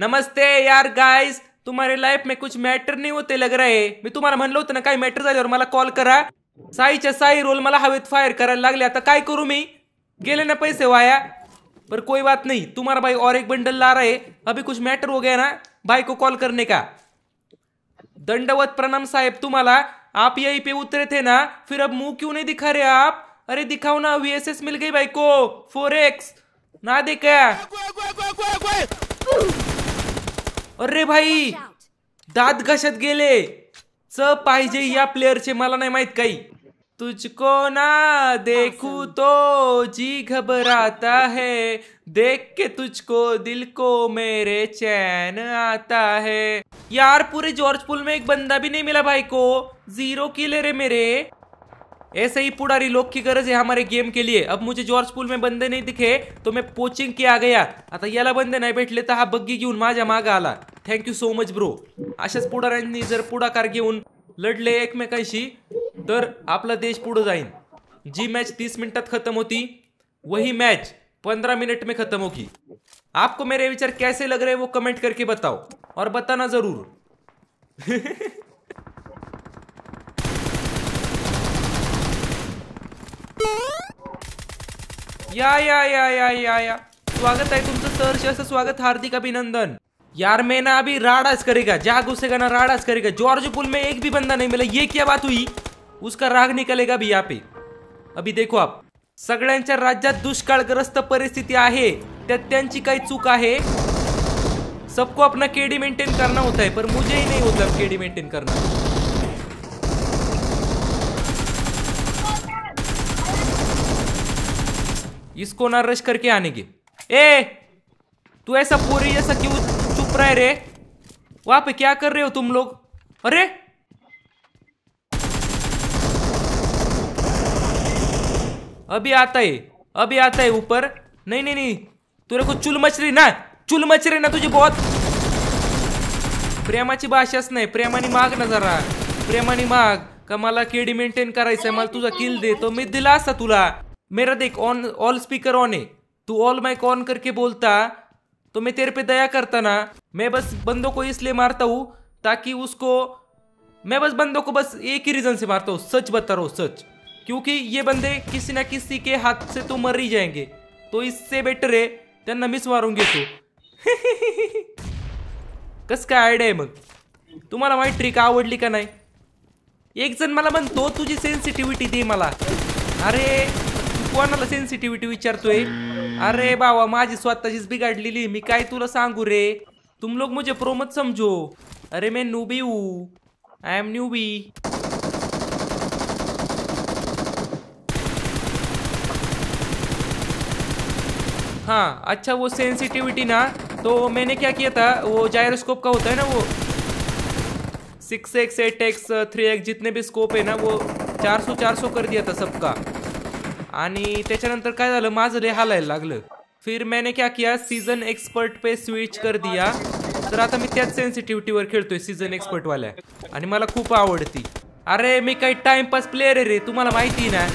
नमस्ते यार गाइस तुम्हारे लाइफ में कुछ मैटर नहीं होते लग रहे मी तुम्हाला म्हणलं होतं ना काही मॅटर झाल्यावर मला कॉल करा साईच्या साई रोल मला हवेत फायर करायला लागले आता काय करू मी गेले ना पैसे वाया पर कोई बात नहीं तुम्हारा भाई और एक बंडल ला रहे अभी कुछ मैटर हो गया ना भाई को कॉल करने का दंडवत प्रणाम साहेब तुम्हारा आप यही पे उतरे थे ना फिर अब मुंह क्यों नहीं दिखा रहे आप अरे दिखाओ ना वीएसएस मिल गई भाई को फोर एक्स ना देखा अरे भाई दात घशात गेले च पाहिजे या प्लेअरचे मला नाही माहित काही तुझको ना देखू तो जी घबराता है देख के तुझको दिल को मेरे चैन आता है यार पूरे जॉर्ज पुल में एक बंदा भी नहीं मिला भाई को जीरो किले रे मेरे ऐसे ही पुड़ारी लोग की गरज है हमारे गेम के लिए अब मुझे जॉर्ज पूल में बंदे नहीं दिखे तो मैं पोचिंग के आ गया आता याला बंदे नहीं भेटले तर हा बग्गी घेऊन माझ्या माग आला थँक्यू सो मच ब्रो अशाच पुढाऱ्यांनी जर पुढाकार घेऊन लढले एकमेकांशी आपला देश पुढ़ जाइन जी मैच तीस मिनट खत्म होती वही मैच पंद्रह मिनट में खत्म होगी आपको मेरे विचार कैसे लग रहे वो कमेंट करके बताओ और बताना जरूर या या या या या या स्वागत आहे तुमचं सहर्ष असं स्वागत हार्दिक अभिनंदन यार मैं ना अभी राडास करेगा जा घुसेगा ना राडाज करेगा जॉर्ज पुल में एक भी बंदा नहीं मिला ये क्या बात हुई उसका राग निकलेगा अभी यहाँ पे अभी देखो आप सगळ्यांच्या राज्यात दुष्काळग्रस्त परिस्थिती आहे त्यात चूक है सबको अपना केडी मेंटेन करना होता है पर मुझे ही नहीं होता केडी मेंटेन करना इसको ना रश करके आने की ए तू ऐसा पूरी जैसा क्यों चुप रहा है रे वहां पे क्या कर रहे हो तुम लोग अरे अभी आता है अभी आता है ऊपर नहीं नहीं नहीं तुरे को चुल मच ना चुल मच ना तुझे बहुत प्रेमाची भाषाच नाही प्रेमाने माग ना जरा प्रेमाने माग का मला केडी मेंटेन करायचंय मला तुझा किल दे तो मी दिला तुला मेरा देख ऑन ऑल स्पीकर ऑन है तू ऑल माइक ऑन करके बोलता तो मैं तेरे पे दया करता ना मैं बस बंदों को इसलिए मारता हूँ ताकि उसको मैं बस बंदों को बस एक ही रीज़न से मारता हूँ सच बता रहा सच क्योंकि ये बंदे किसी ना किसी के हाथ से तो मर ही जाएंगे तो इससे बेटर है त्यांना मिस मारूंगी तू कस का आयडिया है मग तुम्हारा माई ट्रिक आवड़ी का नहीं एक जन मला तो तुझी सेंसिटिविटी दे मला अरे कोणाला सेन्सिटिव्हिटी विचारतोय अरे बाबा माझी स्वतःचीच बिघडलेली मी काय तुला सांगू रे तुम लोग मुझे प्रो मत समझो अरे मैं बी हूँ आई एम न्यू बी हाँ अच्छा वो सेंसिटिविटी ना तो मैंने क्या किया था वो जायरोस्कोप का होता है ना वो six X eight X three X जितने भी स्कोप है ना वो चार सौ चार सौ कर दिया था सबका आणि त्याच्यानंतर काय झालं माझं फिर मैंने क्या किया सीजन एक्सपर्ट पे स्विच कर दिया तर आता मी त्याच सेन्सिटिव्हिटीवर खेळतोय एक्सपर्ट वाल्या आणि खूब आवडती अरे मैं काही टाइमपास प्लेअर आहे रे तुम्हारा माहिती ना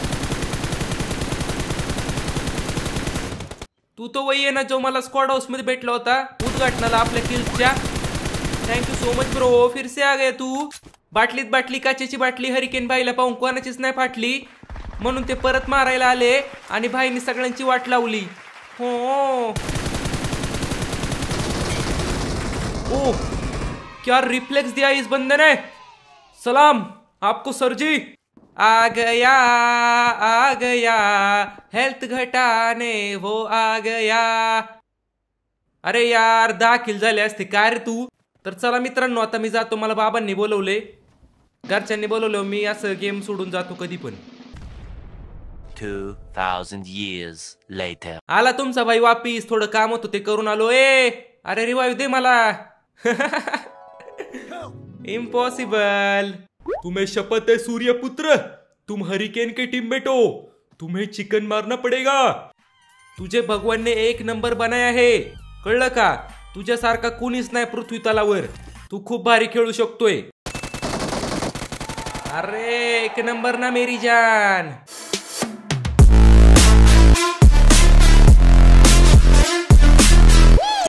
तू तो वही है ना जो मला स्क्वॉड हाउस मध्य भेट होता उद्घाटनाला आपल्या किल्सच्या थँक्यू सो मच ब्रो फिरसे आ गया तू बाटलीत बाटली काचेची बाटली हरिकेन बाईला पाहून कोणाचीच नाही फाटली म्हणून ते परत मारायला आले आणि भाईने सगळ्यांची वाट लावली हो ओ क्या रिफ्लेक्स दिया इस बंदे ने सलाम आपको सर जी आ गया आ गया हेल्थ घटाने वो आ गया अरे यार दहा किल झाले असते काय रे तू तर चला मित्रांनो आता मी जातो मला बाबांनी बोलवले घरच्यांनी बोलवलं मी असं गेम सोडून जातो कधी पण 2000 years later. आला तुमचा भाई वापिस थोडं काम होतं ते करून आलो ए अरे रिवाय दे मला इम्पॉसिबल तुम्ही शपथ आहे सूर्यपुत्र तुम हरिकेन के टीम बेटो तुम्ही चिकन मारना पडेगा तुझे भगवान ने एक नंबर बनाय आहे कळलं का तुझ्यासारखा कुणीच नाही पृथ्वी तलावर तू खूप भारी खेळू शकतोय अरे एक नंबर ना मेरी जान